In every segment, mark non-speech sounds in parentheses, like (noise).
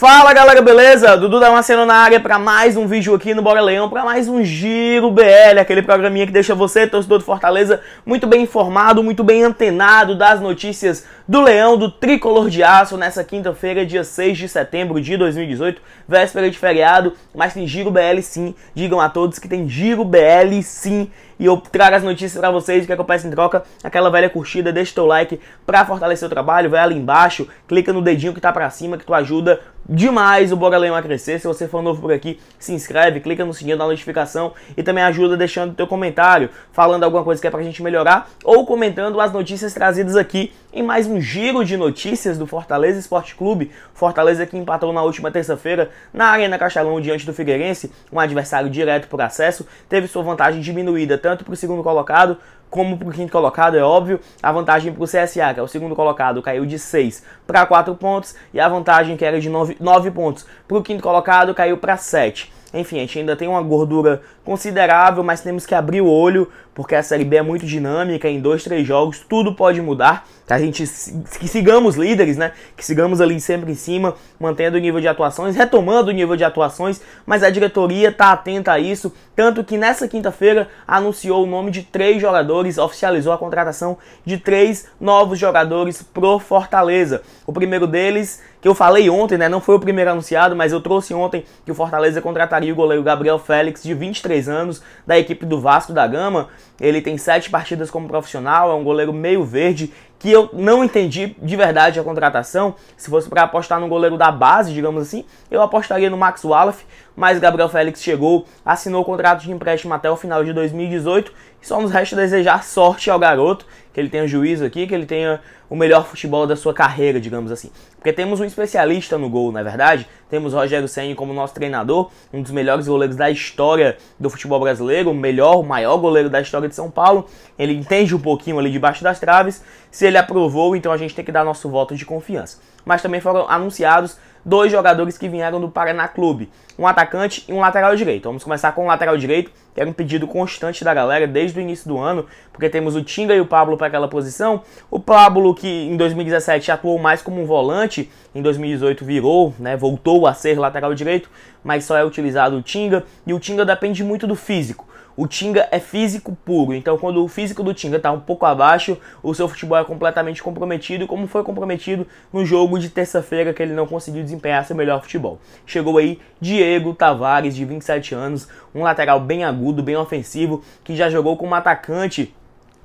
Fala galera, beleza? Dudu Marcelo na área para mais um vídeo aqui no Bora Leão, para mais um Giro BL, aquele programinha que deixa você, torcedor do Fortaleza, muito bem informado, muito bem antenado das notícias do Leão do Tricolor de Aço nessa quinta-feira, dia 6 de setembro de 2018, véspera de feriado, mas tem Giro BL sim. Digam a todos que tem Giro BL sim. E eu trago as notícias para vocês, o que, é em troca? Aquela velha curtida, deixa teu like para fortalecer o trabalho, vai ali embaixo, clica no dedinho que tá para cima, que tu ajuda demais o Bora Leão a crescer. Se você for novo por aqui, se inscreve, clica no sininho da notificação e também ajuda deixando teu comentário, falando alguma coisa que é pra gente melhorar ou comentando as notícias trazidas aqui em mais um giro de notícias do Fortaleza Esporte Clube. Fortaleza que empatou na última terça-feira na Arena Castelão diante do Figueirense, um adversário direto por acesso, teve sua vantagem diminuída tanto para o segundo colocado como para o quinto colocado, é óbvio, a vantagem para o CSA, que é o segundo colocado, caiu de 6 para 4 pontos, e a vantagem que era de 9, pontos para o quinto colocado caiu para 7. Enfim, a gente ainda tem uma gordura considerável, mas temos que abrir o olho, porque a Série B é muito dinâmica, em dois, três jogos tudo pode mudar. Que a gente que sigamos líderes, né? Que sigamos ali sempre em cima, mantendo o nível de atuações, retomando o nível de atuações, mas a diretoria está atenta a isso, tanto que nessa quinta-feira anunciou o nome de três jogadores oficializou a contratação de três novos jogadores pro Fortaleza. O primeiro deles que eu falei ontem, né? Não foi o primeiro anunciado, mas eu trouxe ontem que o Fortaleza contrataria o goleiro Gabriel Félix, de 23 anos, da equipe do Vasco da Gama. Ele tem sete partidas como profissional, é um goleiro meio verde que eu não entendi de verdade a contratação. Se fosse para apostar no goleiro da base, digamos assim, eu apostaria no Max Wallace, mas Gabriel Félix chegou, assinou o contrato de empréstimo até o final de 2018 e só nos resta desejar sorte ao garoto, que ele tenha juízo aqui, que ele tenha o melhor futebol da sua carreira, digamos assim. Porque temos um especialista no gol, na é verdade, temos Rogério Senni como nosso treinador, um dos melhores goleiros da história do futebol brasileiro, o melhor, o maior goleiro da história de São Paulo. Ele entende um pouquinho ali debaixo das traves. Se ele aprovou, então a gente tem que dar nosso voto de confiança. Mas também foram anunciados dois jogadores que vieram do Paraná Clube, um atacante e um lateral direito. Vamos começar com o lateral direito, que era um pedido constante da galera desde o início do ano, porque temos o Tinga e o Pablo para aquela posição. O Pablo que em 2017 atuou mais como um volante, em 2018 virou, né, voltou chegou a ser lateral direito, mas só é utilizado o Tinga, e o Tinga depende muito do físico. O Tinga é físico puro, então quando o físico do Tinga está um pouco abaixo, o seu futebol é completamente comprometido, como foi comprometido no jogo de terça-feira que ele não conseguiu desempenhar seu melhor futebol. Chegou aí Diego Tavares, de 27 anos, um lateral bem agudo, bem ofensivo, que já jogou como atacante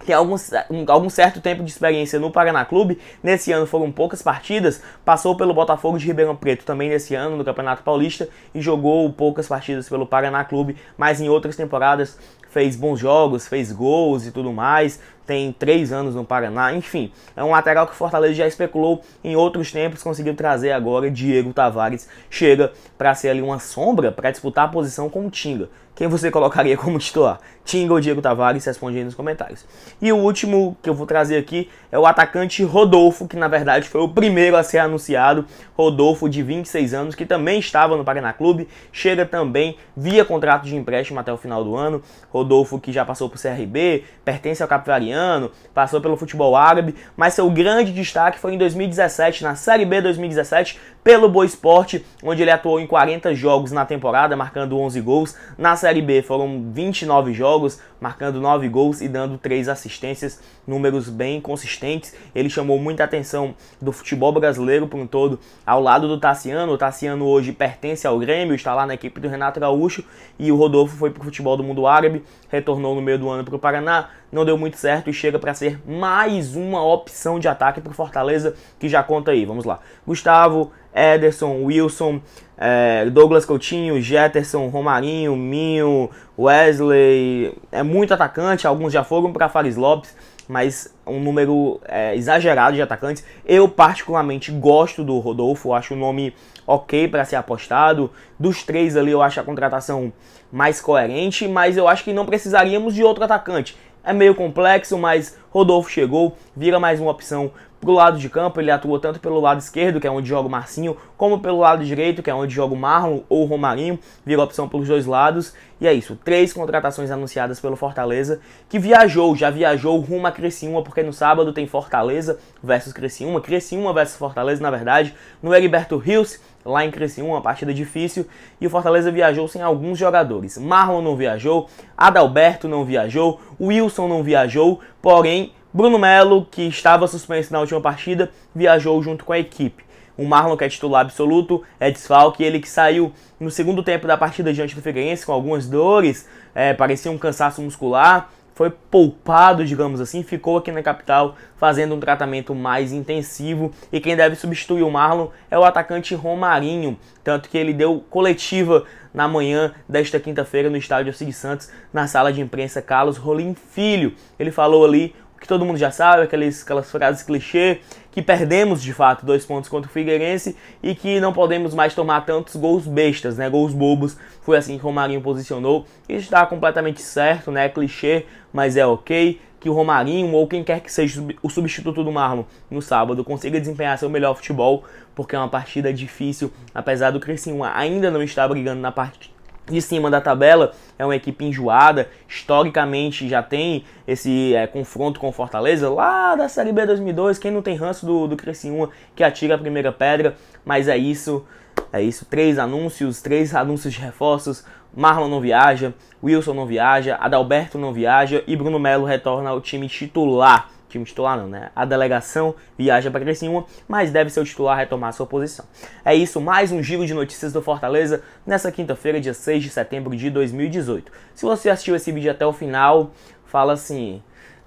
tem algum, um, algum certo tempo de experiência no Paraná Clube. Nesse ano foram poucas partidas, passou pelo Botafogo de Ribeirão Preto também nesse ano no Campeonato Paulista e jogou poucas partidas pelo Paraná Clube, mas em outras temporadas fez bons jogos, fez gols e tudo mais. Tem três anos no Paraná, enfim, é um lateral que o Fortaleza já especulou em outros tempos, conseguiu trazer agora. Diego Tavares chega para ser ali uma sombra para disputar a posição com o Tinga. Quem você colocaria como titular? Tinga ou Diego Tavares? Responde aí nos comentários. E o último que eu vou trazer aqui é o atacante Rodolfo, que na verdade foi o primeiro a ser anunciado. Rodolfo, de 26 anos, que também estava no Paraná Clube, chega também via contrato de empréstimo até o final do ano. Rodolfo, que já passou o CRB, pertence ao Capivariano, passou pelo futebol árabe, mas seu grande destaque foi em 2017, na Série B 2017, pelo Boa Esporte, onde ele atuou em 40 jogos na temporada, marcando 11 gols. Na Série B foram 29 jogos, marcando 9 gols e dando 3 assistências, números bem consistentes. Ele chamou muita atenção do futebol brasileiro por um todo, ao lado do Tassiano. O Tassiano hoje pertence ao Grêmio, está lá na equipe do Renato Gaúcho e o Rodolfo foi para o futebol do mundo árabe, retornou no meio do ano para o Paraná, não deu muito certo e chega para ser mais uma opção de ataque para o Fortaleza, que já conta aí. Vamos lá. Gustavo, Ederson, Wilson, é, Douglas Coutinho, Jetterson, Romarinho, Minho, Wesley. É muito atacante, alguns já foram para Faris Lopes, mas um número é, exagerado de atacantes. Eu, particularmente, gosto do Rodolfo, acho o nome ok para ser apostado. Dos três ali, eu acho a contratação mais coerente, mas eu acho que não precisaríamos de outro atacante. É meio complexo, mas Rodolfo chegou, vira mais uma opção do lado de campo, ele atuou tanto pelo lado esquerdo, que é onde joga o Marcinho, como pelo lado direito, que é onde joga o Marlon ou o Romarinho, vira opção pelos dois lados. E é isso, três contratações anunciadas pelo Fortaleza, que viajou, já viajou rumo a Criciúma, porque no sábado tem Fortaleza versus Criciúma, Criciúma versus Fortaleza, na verdade, no Heriberto Rios, lá em Criciúma, uma partida difícil, e o Fortaleza viajou sem alguns jogadores. Marlon não viajou, Adalberto não viajou, Wilson não viajou, porém Bruno Melo, que estava suspenso na última partida, viajou junto com a equipe. O Marlon, que é titular absoluto, é desfalque. Ele que saiu no segundo tempo da partida diante do Figueirense com algumas dores, é, parecia um cansaço muscular. Foi poupado, digamos assim, ficou aqui na capital fazendo um tratamento mais intensivo. E quem deve substituir o Marlon é o atacante Romarinho. Tanto que ele deu coletiva na manhã desta quinta-feira no estádio Cid Santos, na sala de imprensa Carlos Rolim Filho. Ele falou ali que todo mundo já sabe, aqueles, aquelas frases clichê, que perdemos de fato dois pontos contra o Figueirense e que não podemos mais tomar tantos gols bestas, né? Gols bobos. Foi assim que o Romarinho posicionou. Isso está completamente certo, né? É clichê, mas é ok que o Romarinho ou quem quer que seja o substituto do Marlon no sábado consiga desempenhar seu melhor futebol, porque é uma partida difícil, apesar do Criciúma ainda não estar brigando na parte de cima da tabela é uma equipe enjoada, historicamente já tem esse é, confronto com Fortaleza lá da Série B 2002, quem não tem ranço do, do Criciúma que atira a primeira pedra, mas é isso, é isso, três anúncios, três anúncios de reforços, Marlon não viaja, Wilson não viaja, Adalberto não viaja e Bruno Melo retorna ao time titular time titular não, né? A delegação viaja para Criciúma, mas deve ser o titular retomar sua posição. É isso, mais um giro de notícias do Fortaleza nessa quinta-feira, dia 6 de setembro de 2018. Se você assistiu esse vídeo até o final, fala assim...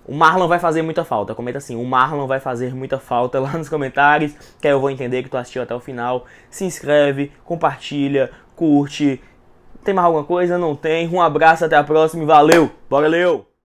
O Marlon vai fazer muita falta. Comenta assim, o Marlon vai fazer muita falta (laughs) lá nos comentários, que aí eu vou entender que tu assistiu até o final. Se inscreve, compartilha, curte. Tem mais alguma coisa? Não tem. Um abraço, até a próxima e valeu! Bora, Leo!